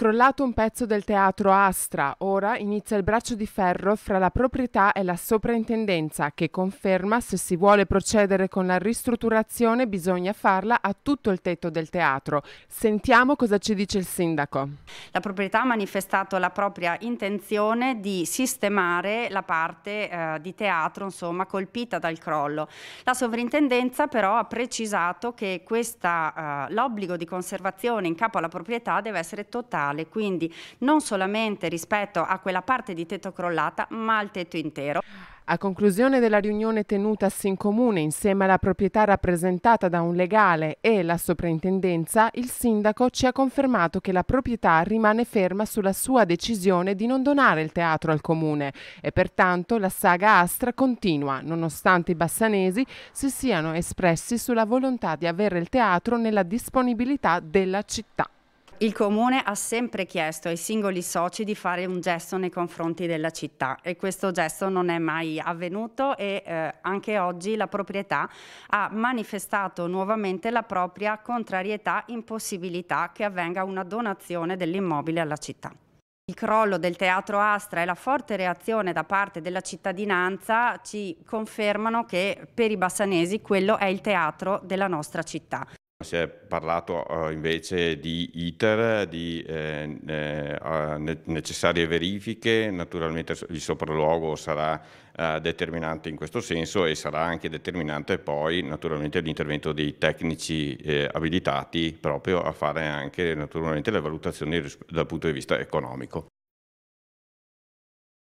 crollato un pezzo del teatro Astra, ora inizia il braccio di ferro fra la proprietà e la soprintendenza che conferma se si vuole procedere con la ristrutturazione bisogna farla a tutto il tetto del teatro. Sentiamo cosa ci dice il sindaco. La proprietà ha manifestato la propria intenzione di sistemare la parte eh, di teatro insomma, colpita dal crollo. La sovrintendenza però ha precisato che eh, l'obbligo di conservazione in capo alla proprietà deve essere totale totale, quindi non solamente rispetto a quella parte di tetto crollata, ma al tetto intero. A conclusione della riunione tenutasi in comune insieme alla proprietà rappresentata da un legale e la soprintendenza, il sindaco ci ha confermato che la proprietà rimane ferma sulla sua decisione di non donare il teatro al comune e pertanto la saga Astra continua, nonostante i bassanesi si siano espressi sulla volontà di avere il teatro nella disponibilità della città. Il comune ha sempre chiesto ai singoli soci di fare un gesto nei confronti della città e questo gesto non è mai avvenuto e eh, anche oggi la proprietà ha manifestato nuovamente la propria contrarietà, impossibilità che avvenga una donazione dell'immobile alla città. Il crollo del teatro Astra e la forte reazione da parte della cittadinanza ci confermano che per i bassanesi quello è il teatro della nostra città. Si è parlato uh, invece di ITER, di eh, eh, necessarie verifiche, naturalmente il sopralluogo sarà eh, determinante in questo senso e sarà anche determinante poi naturalmente l'intervento dei tecnici eh, abilitati proprio a fare anche naturalmente le valutazioni dal punto di vista economico.